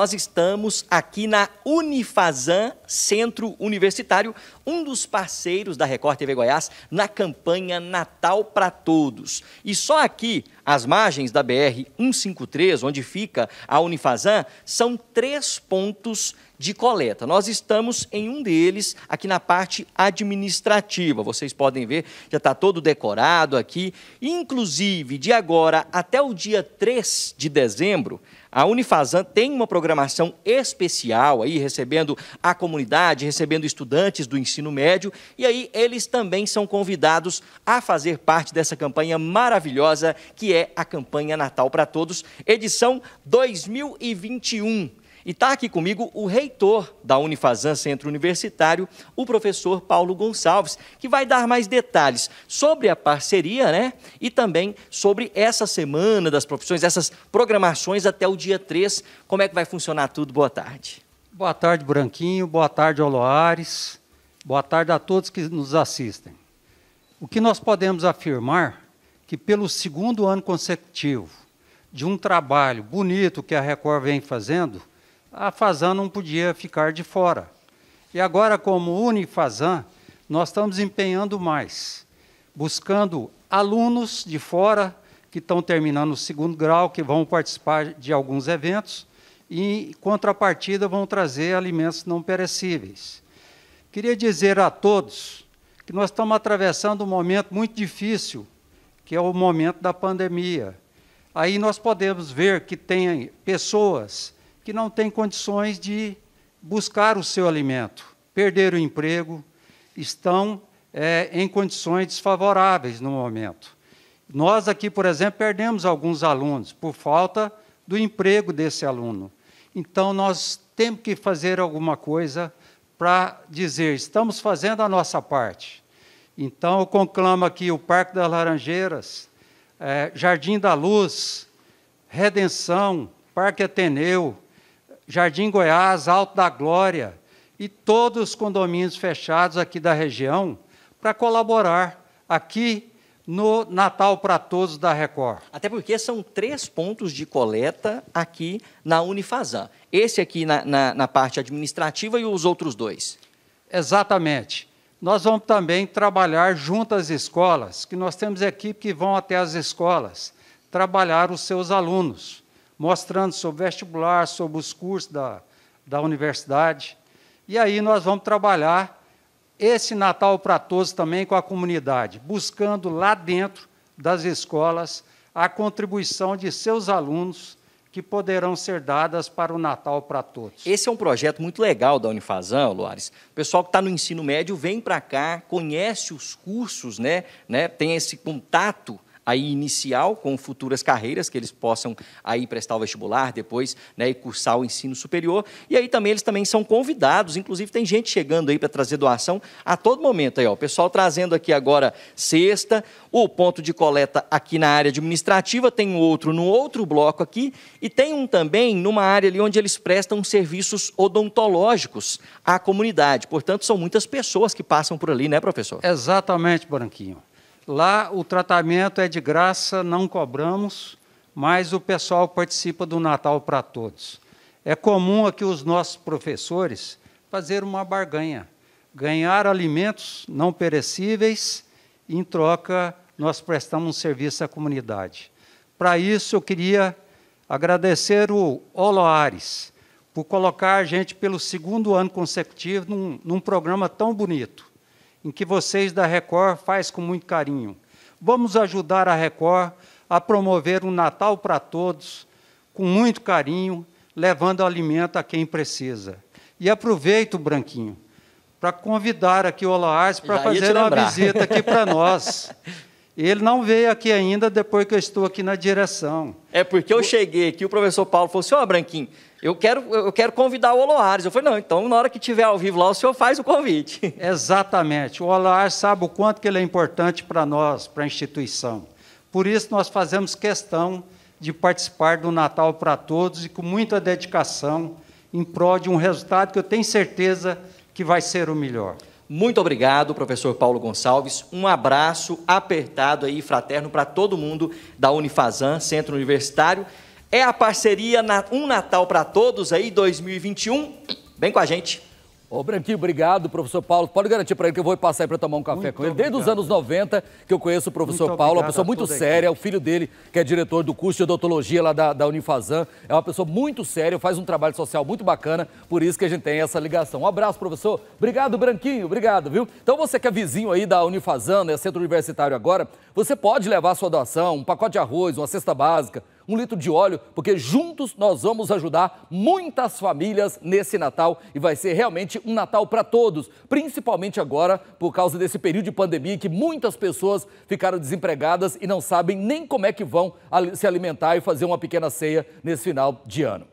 Nós estamos aqui na Unifazan Centro Universitário, um dos parceiros da Record TV Goiás na campanha Natal para Todos. E só aqui, às margens da BR 153, onde fica a Unifazan, são três pontos de coleta. Nós estamos em um deles, aqui na parte administrativa. Vocês podem ver, já está todo decorado aqui. Inclusive, de agora até o dia 3 de dezembro, a Unifazan tem uma programação especial aí, recebendo a comunidade, recebendo estudantes do ensino médio, e aí eles também são convidados a fazer parte dessa campanha maravilhosa que é a campanha Natal para Todos, edição 2021. E está aqui comigo o reitor da Unifazan Centro Universitário, o professor Paulo Gonçalves, que vai dar mais detalhes sobre a parceria, né? E também sobre essa semana das profissões, essas programações até o dia 3. Como é que vai funcionar tudo? Boa tarde. Boa tarde, Branquinho. Boa tarde, Oloares. Boa tarde a todos que nos assistem. O que nós podemos afirmar que pelo segundo ano consecutivo de um trabalho bonito que a Record vem fazendo, a Fazan não podia ficar de fora. E agora, como Unifazan, nós estamos empenhando mais, buscando alunos de fora que estão terminando o segundo grau, que vão participar de alguns eventos, e, em contrapartida, vão trazer alimentos não perecíveis. Queria dizer a todos que nós estamos atravessando um momento muito difícil, que é o momento da pandemia. Aí nós podemos ver que tem pessoas que não tem condições de buscar o seu alimento, perder o emprego, estão é, em condições desfavoráveis no momento. Nós aqui, por exemplo, perdemos alguns alunos por falta do emprego desse aluno. Então, nós temos que fazer alguma coisa para dizer: estamos fazendo a nossa parte. Então, eu conclamo aqui o Parque das Laranjeiras, é, Jardim da Luz, Redenção, Parque Ateneu, Jardim Goiás, Alto da Glória e todos os condomínios fechados aqui da região para colaborar aqui no Natal para Todos da Record. Até porque são três pontos de coleta aqui na Unifazan. Esse aqui na, na, na parte administrativa e os outros dois. Exatamente. Nós vamos também trabalhar junto às escolas, que nós temos equipe que vão até as escolas trabalhar os seus alunos mostrando sobre vestibular, sobre os cursos da, da universidade. E aí nós vamos trabalhar esse Natal para todos também com a comunidade, buscando lá dentro das escolas a contribuição de seus alunos que poderão ser dadas para o Natal para todos. Esse é um projeto muito legal da Unifazão, Luares. O pessoal que está no ensino médio vem para cá, conhece os cursos, né, né, tem esse contato aí inicial com futuras carreiras que eles possam aí prestar o vestibular depois, né, e cursar o ensino superior. E aí também eles também são convidados, inclusive tem gente chegando aí para trazer doação a todo momento aí, ó. O pessoal trazendo aqui agora sexta, o ponto de coleta aqui na área administrativa, tem outro no outro bloco aqui e tem um também numa área ali onde eles prestam serviços odontológicos à comunidade. Portanto, são muitas pessoas que passam por ali, né, professor? Exatamente, Branquinho. Lá o tratamento é de graça, não cobramos, mas o pessoal participa do Natal para todos. É comum aqui os nossos professores fazer uma barganha, ganhar alimentos não perecíveis, em troca nós prestamos um serviço à comunidade. Para isso eu queria agradecer o Oloares por colocar a gente pelo segundo ano consecutivo num, num programa tão bonito em que vocês da Record faz com muito carinho. Vamos ajudar a Record a promover um Natal para todos, com muito carinho, levando alimento a quem precisa. E aproveito, Branquinho, para convidar aqui o Olaás para fazer uma visita aqui para nós. Ele não veio aqui ainda depois que eu estou aqui na direção. É porque eu cheguei aqui, o professor Paulo falou assim: ó, oh, Branquinho, eu quero, eu quero convidar o Oloares. Eu falei: não, então na hora que tiver ao vivo lá, o senhor faz o convite. Exatamente. O Oloares sabe o quanto que ele é importante para nós, para a instituição. Por isso nós fazemos questão de participar do Natal para todos e com muita dedicação em prol de um resultado que eu tenho certeza que vai ser o melhor. Muito obrigado, professor Paulo Gonçalves. Um abraço apertado aí, fraterno, para todo mundo da Unifazan, Centro Universitário. É a parceria na Um Natal para Todos aí, 2021. Vem com a gente. Ô, Branquinho, obrigado, professor Paulo. Pode garantir para ele que eu vou passar para tomar um café muito com ele. Desde os anos 90 que eu conheço o professor muito Paulo, uma pessoa muito séria. Aqui. É o filho dele, que é diretor do curso de odontologia lá da, da Unifazan, é uma pessoa muito séria, faz um trabalho social muito bacana, por isso que a gente tem essa ligação. Um abraço, professor. Obrigado, Branquinho, obrigado, viu? Então, você que é vizinho aí da Unifazan, né, centro universitário agora, você pode levar sua doação, um pacote de arroz, uma cesta básica, um litro de óleo, porque juntos nós vamos ajudar muitas famílias nesse Natal e vai ser realmente um Natal para todos, principalmente agora por causa desse período de pandemia que muitas pessoas ficaram desempregadas e não sabem nem como é que vão se alimentar e fazer uma pequena ceia nesse final de ano.